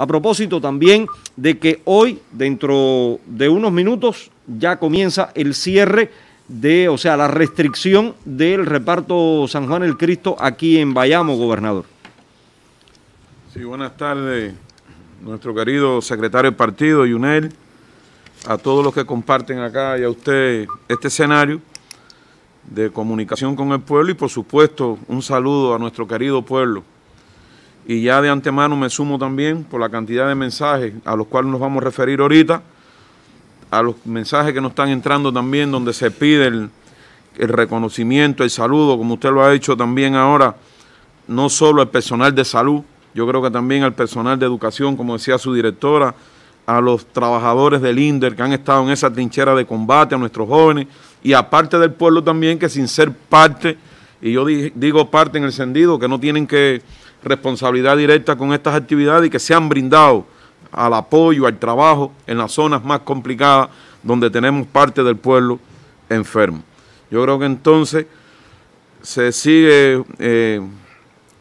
A propósito también de que hoy, dentro de unos minutos, ya comienza el cierre de, o sea, la restricción del reparto San Juan el Cristo aquí en Bayamo, gobernador. Sí, buenas tardes, nuestro querido secretario del partido, Yunel, a todos los que comparten acá y a usted este escenario de comunicación con el pueblo y por supuesto un saludo a nuestro querido pueblo. Y ya de antemano me sumo también por la cantidad de mensajes a los cuales nos vamos a referir ahorita, a los mensajes que nos están entrando también donde se pide el, reconocimiento, el saludo, como usted lo ha hecho también ahora, no solo al personal de salud, yo creo que también al personal de educación, como decía su directora, a los trabajadores del INDER que han estado en esa trinchera de combate, a nuestros jóvenes, y aparte del pueblo también, que sin ser parte, y yo digo parte en el sentido, que no tienen que responsabilidad directa con estas actividades y que se han brindado al apoyo, al trabajo en las zonas más complicadas donde tenemos parte del pueblo enfermo. Yo creo que entonces se sigue eh,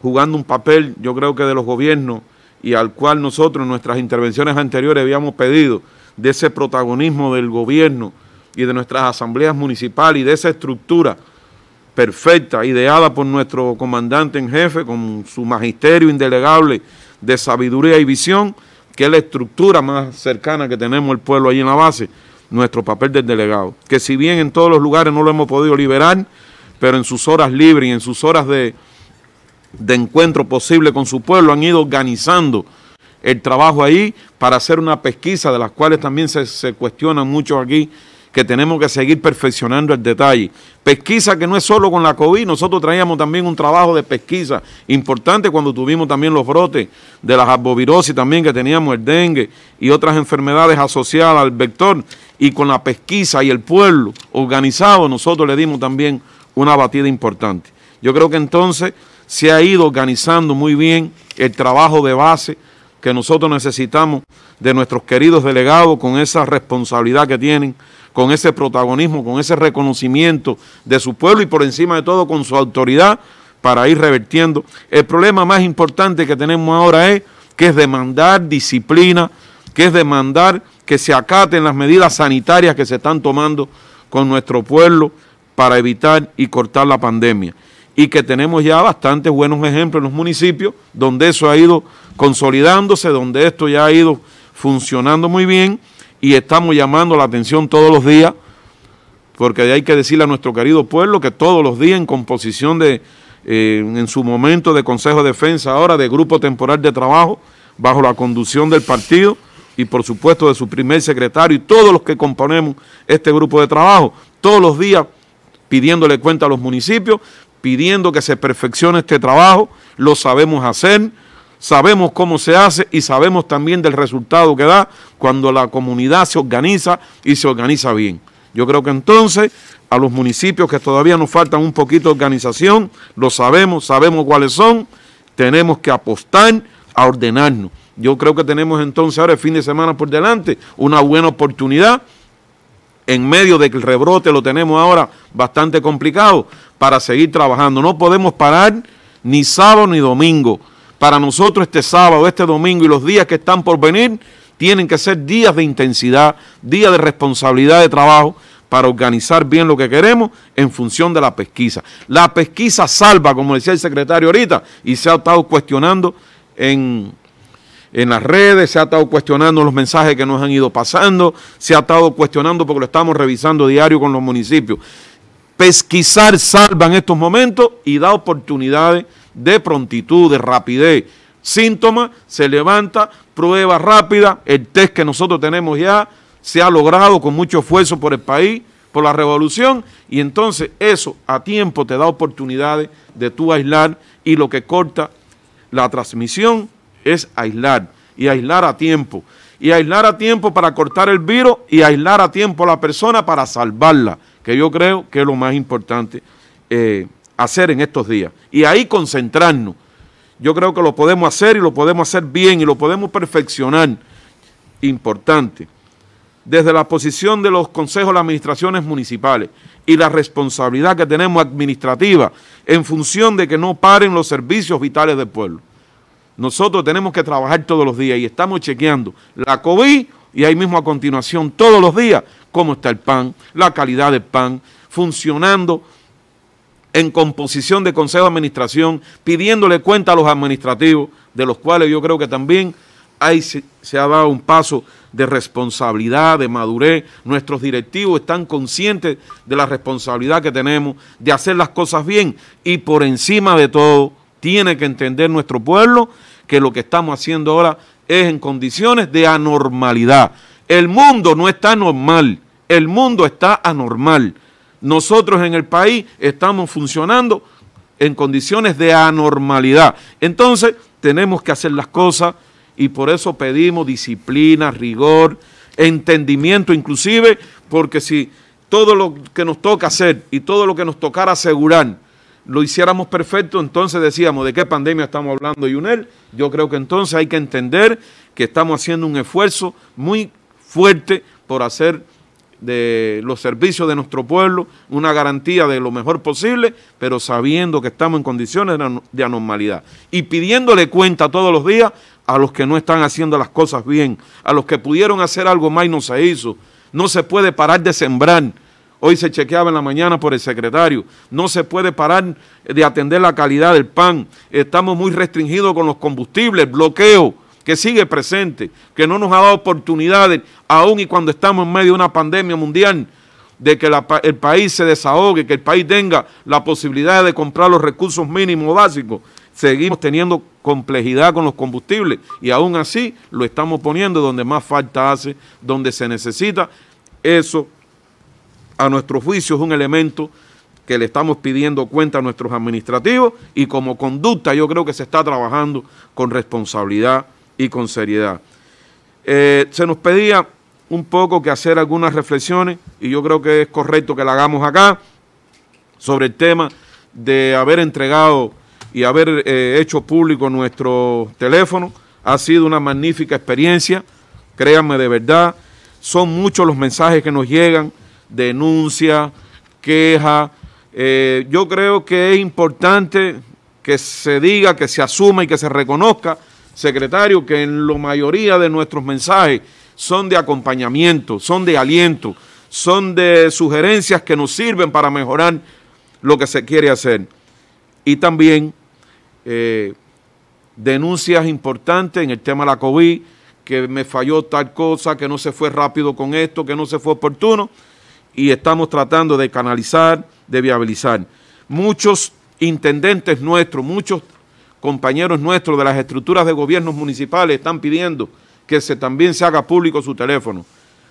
jugando un papel, yo creo que de los gobiernos y al cual nosotros en nuestras intervenciones anteriores habíamos pedido de ese protagonismo del gobierno y de nuestras asambleas municipales y de esa estructura perfecta, ideada por nuestro comandante en jefe con su magisterio indelegable de sabiduría y visión, que es la estructura más cercana que tenemos el pueblo ahí en la base, nuestro papel del delegado, que si bien en todos los lugares no lo hemos podido liberar, pero en sus horas libres y en sus horas de, encuentro posible con su pueblo han ido organizando el trabajo ahí para hacer una pesquisa de las cuales también se, se cuestionan mucho aquí que tenemos que seguir perfeccionando el detalle. Pesquisa que no es solo con la COVID, nosotros traíamos también un trabajo de pesquisa importante cuando tuvimos también los brotes de las arbovirosis también que teníamos el dengue y otras enfermedades asociadas al vector y con la pesquisa y el pueblo organizado nosotros le dimos también una batida importante. Yo creo que entonces se ha ido organizando muy bien el trabajo de base que nosotros necesitamos de nuestros queridos delegados con esa responsabilidad que tienen con ese protagonismo, con ese reconocimiento de su pueblo y por encima de todo con su autoridad para ir revertiendo. El problema más importante que tenemos ahora es que es demandar disciplina, que es demandar que se acaten las medidas sanitarias que se están tomando con nuestro pueblo para evitar y cortar la pandemia. Y que tenemos ya bastantes buenos ejemplos en los municipios donde eso ha ido consolidándose, donde esto ya ha ido funcionando muy bien y estamos llamando la atención todos los días, porque hay que decirle a nuestro querido pueblo que todos los días en composición de, eh, en su momento de Consejo de Defensa, ahora de Grupo Temporal de Trabajo, bajo la conducción del partido y por supuesto de su primer secretario y todos los que componemos este grupo de trabajo, todos los días pidiéndole cuenta a los municipios, pidiendo que se perfeccione este trabajo, lo sabemos hacer sabemos cómo se hace y sabemos también del resultado que da cuando la comunidad se organiza y se organiza bien. Yo creo que entonces a los municipios que todavía nos faltan un poquito de organización, lo sabemos, sabemos cuáles son, tenemos que apostar a ordenarnos. Yo creo que tenemos entonces ahora el fin de semana por delante una buena oportunidad en medio de que el rebrote lo tenemos ahora bastante complicado para seguir trabajando. No podemos parar ni sábado ni domingo para nosotros este sábado, este domingo y los días que están por venir tienen que ser días de intensidad, días de responsabilidad de trabajo para organizar bien lo que queremos en función de la pesquisa. La pesquisa salva, como decía el secretario ahorita, y se ha estado cuestionando en, las redes, se ha estado cuestionando los mensajes que nos han ido pasando, se ha estado cuestionando porque lo estamos revisando diario con los municipios pesquisar salva en estos momentos y da oportunidades de prontitud, de rapidez. Síntoma, se levanta, prueba rápida, el test que nosotros tenemos ya se ha logrado con mucho esfuerzo por el país, por la revolución, y entonces eso a tiempo te da oportunidades de tú aislar y lo que corta la transmisión es aislar y aislar a tiempo. Y aislar a tiempo para cortar el virus y aislar a tiempo a la persona para salvarla que yo creo que es lo más importante eh, hacer en estos días. Y ahí concentrarnos. Yo creo que lo podemos hacer y lo podemos hacer bien y lo podemos perfeccionar. Importante. Desde la posición de los consejos de administraciones municipales y la responsabilidad que tenemos administrativa en función de que no paren los servicios vitales del pueblo. Nosotros tenemos que trabajar todos los días y estamos chequeando la COVID y ahí mismo a continuación todos los días cómo está el pan, la calidad del pan, funcionando en composición de consejo de administración, pidiéndole cuenta a los administrativos, de los cuales yo creo que también ahí se, se, ha dado un paso de responsabilidad, de madurez. Nuestros directivos están conscientes de la responsabilidad que tenemos de hacer las cosas bien y por encima de todo tiene que entender nuestro pueblo que lo que estamos haciendo ahora es en condiciones de anormalidad. El mundo no está normal, el mundo está anormal. Nosotros en el país estamos funcionando en condiciones de anormalidad. Entonces tenemos que hacer las cosas y por eso pedimos disciplina, rigor, entendimiento inclusive, porque si todo lo que nos toca hacer y todo lo que nos tocará asegurar, lo hiciéramos perfecto, entonces decíamos de qué pandemia estamos hablando, Yunel. Yo creo que entonces hay que entender que estamos haciendo un esfuerzo muy fuerte por hacer de los servicios de nuestro pueblo una garantía de lo mejor posible, pero sabiendo que estamos en condiciones de anormalidad y pidiéndole cuenta todos los días a los que no están haciendo las cosas bien, a los que pudieron hacer algo más y no se hizo. No se puede parar de sembrar Hoy se chequeaba en la mañana por el secretario. No se puede parar de atender la calidad del pan. Estamos muy restringidos con los combustibles, bloqueo que sigue presente, que no nos ha dado oportunidades, aún y cuando estamos en medio de una pandemia mundial, de que el país se desahogue, que el país tenga la posibilidad de comprar los recursos mínimos básicos. Seguimos teniendo complejidad con los combustibles y aún así lo estamos poniendo donde más falta hace, donde se necesita. Eso a nuestro juicio es un elemento que le estamos pidiendo cuenta a nuestros administrativos y como conducta yo creo que se está trabajando con responsabilidad y con seriedad. Eh, se nos pedía un poco que hacer algunas reflexiones y yo creo que es correcto que la hagamos acá sobre el tema de haber entregado y haber eh, hecho público nuestro teléfono. Ha sido una magnífica experiencia, créanme de verdad. Son muchos los mensajes que nos llegan denuncia, queja. Eh, yo creo que es importante que se diga, que se asuma y que se reconozca, secretario, que en la mayoría de nuestros mensajes son de acompañamiento, son de aliento, son de sugerencias que nos sirven para mejorar lo que se quiere hacer. Y también eh, denuncias importantes en el tema de la COVID, que me falló tal cosa, que no se fue rápido con esto, que no se fue oportuno y estamos tratando de canalizar, de viabilizar. Muchos intendentes nuestros, muchos compañeros nuestros de las estructuras de gobiernos municipales están pidiendo que también se haga público su teléfono,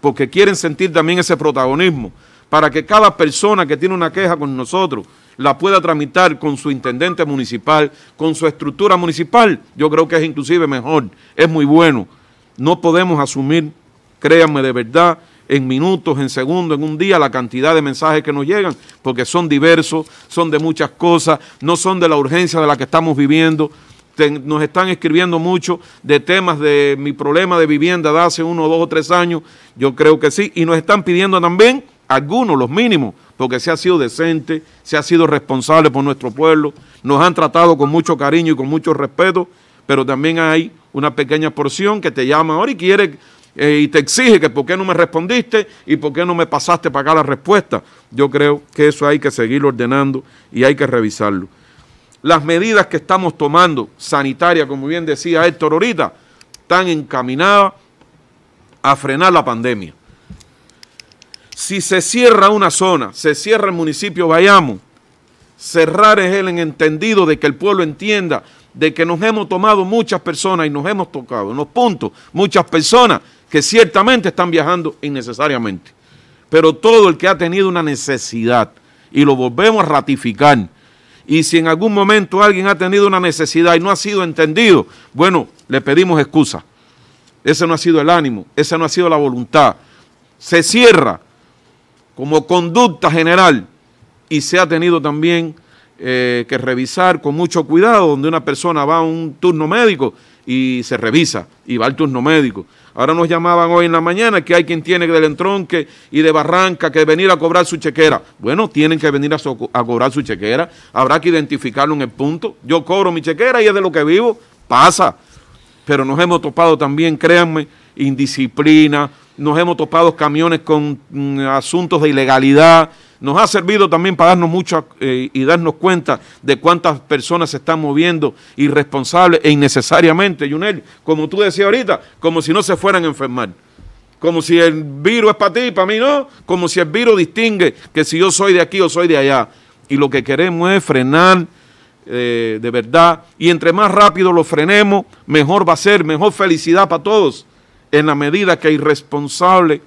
porque quieren sentir también ese protagonismo, para que cada persona que tiene una queja con nosotros la pueda tramitar con su intendente municipal, con su estructura municipal, yo creo que es inclusive mejor, es muy bueno. No podemos asumir, créanme de verdad, en minutos, en segundos, en un día, la cantidad de mensajes que nos llegan, porque son diversos, son de muchas cosas, no son de la urgencia de la que estamos viviendo. nos están escribiendo mucho de temas de mi problema de vivienda de hace uno, dos o tres años, yo creo que sí, y nos están pidiendo también algunos, los mínimos, porque se ha sido decente, se ha sido responsable por nuestro pueblo, nos han tratado con mucho cariño y con mucho respeto, pero también hay una pequeña porción que te llama ahora y quiere eh, y te exige que por qué no me respondiste y por qué no me pasaste para acá la respuesta. Yo creo que eso hay que seguir ordenando y hay que revisarlo. Las medidas que estamos tomando, sanitarias, como bien decía Héctor ahorita, están encaminadas a frenar la pandemia. Si se cierra una zona, se cierra el municipio, vayamos. Cerrar es el entendido de que el pueblo entienda de que nos hemos tomado muchas personas y nos hemos tocado en los puntos muchas personas que ciertamente están viajando innecesariamente. Pero todo el que ha tenido una necesidad, y lo volvemos a ratificar, y si en algún momento alguien ha tenido una necesidad y no ha sido entendido, bueno, le pedimos excusa. Ese no ha sido el ánimo, esa no ha sido la voluntad. Se cierra como conducta general y se ha tenido también eh, que revisar con mucho cuidado donde una persona va a un turno médico y se revisa y va al turno médico. Ahora nos llamaban hoy en la mañana que hay quien tiene del entronque y de barranca que venir a cobrar su chequera. Bueno, tienen que venir a, cobrar su chequera. Habrá que identificarlo en el punto. Yo cobro mi chequera y es de lo que vivo. Pasa. Pero nos hemos topado también, créanme, indisciplina. Nos hemos topado camiones con mm, asuntos de ilegalidad nos ha servido también para darnos mucho eh, y darnos cuenta de cuántas personas se están moviendo irresponsables e innecesariamente, Junel, como tú decías ahorita, como si no se fueran a enfermar. Como si el virus es para ti y para mí no, como si el virus distingue que si yo soy de aquí o soy de allá. Y lo que queremos es frenar eh, de verdad. Y entre más rápido lo frenemos, mejor va a ser, mejor felicidad para todos. En la medida que irresponsables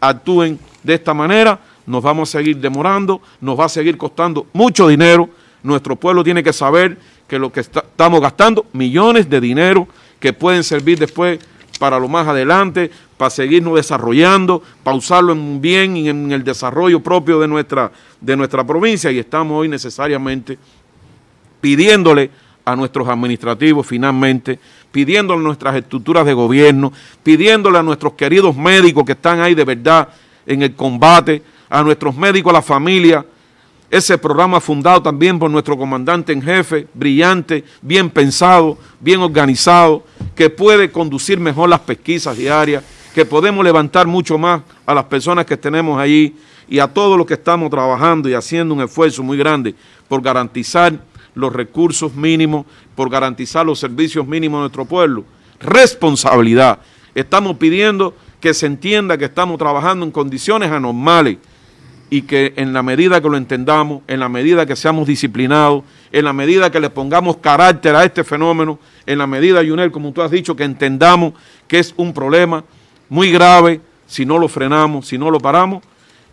actúen de esta manera, nos vamos a seguir demorando, nos va a seguir costando mucho dinero. Nuestro pueblo tiene que saber que lo que estamos gastando, millones de dinero que pueden servir después para lo más adelante, para seguirnos desarrollando, para usarlo en un bien y en el desarrollo propio de nuestra, de nuestra provincia. Y estamos hoy necesariamente pidiéndole a nuestros administrativos finalmente, pidiéndole a nuestras estructuras de gobierno, pidiéndole a nuestros queridos médicos que están ahí de verdad en el combate a nuestros médicos, a la familia. Ese programa fundado también por nuestro comandante en jefe, brillante, bien pensado, bien organizado, que puede conducir mejor las pesquisas diarias, que podemos levantar mucho más a las personas que tenemos allí y a todos los que estamos trabajando y haciendo un esfuerzo muy grande por garantizar los recursos mínimos, por garantizar los servicios mínimos a nuestro pueblo. Responsabilidad. Estamos pidiendo que se entienda que estamos trabajando en condiciones anormales y que en la medida que lo entendamos, en la medida que seamos disciplinados, en la medida que le pongamos carácter a este fenómeno, en la medida, Junel, como tú has dicho, que entendamos que es un problema muy grave, si no lo frenamos, si no lo paramos,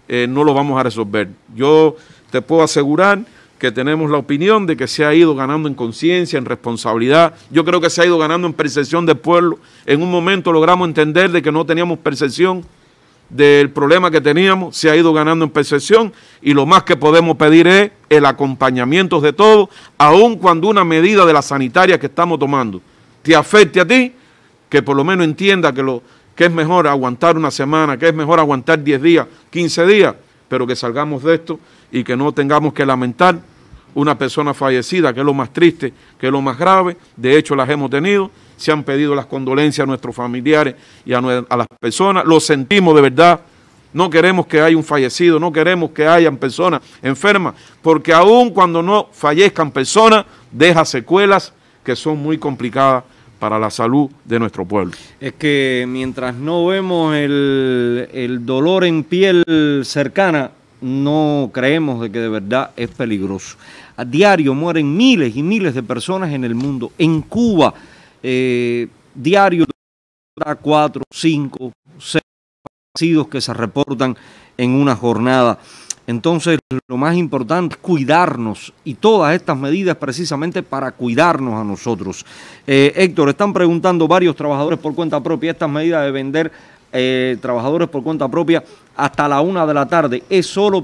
eh, no lo vamos a resolver. Yo te puedo asegurar que tenemos la opinión de que se ha ido ganando en conciencia, en responsabilidad. Yo creo que se ha ido ganando en percepción del pueblo. En un momento logramos entender de que no teníamos percepción del problema que teníamos, se ha ido ganando en percepción y lo más que podemos pedir es el acompañamiento de todos, aun cuando una medida de la sanitaria que estamos tomando te afecte a ti, que por lo menos entienda que, lo, que es mejor aguantar una semana, que es mejor aguantar 10 días, 15 días, pero que salgamos de esto y que no tengamos que lamentar una persona fallecida, que es lo más triste, que es lo más grave. De hecho, las hemos tenido. Se han pedido las condolencias a nuestros familiares y a, las personas. Lo sentimos de verdad. No queremos que haya un fallecido, no queremos que hayan personas enfermas, porque aun cuando no fallezcan personas, deja secuelas que son muy complicadas para la salud de nuestro pueblo. Es que mientras no vemos el, el dolor en piel cercana, no creemos de que de verdad es peligroso. A diario mueren miles y miles de personas en el mundo. En Cuba, eh, diario cuatro, cinco, seis fallecidos que se reportan en una jornada. Entonces, lo más importante es cuidarnos y todas estas medidas precisamente para cuidarnos a nosotros. Eh, Héctor, están preguntando varios trabajadores por cuenta propia estas medidas de vender eh, trabajadores por cuenta propia hasta la una de la tarde. Es solo para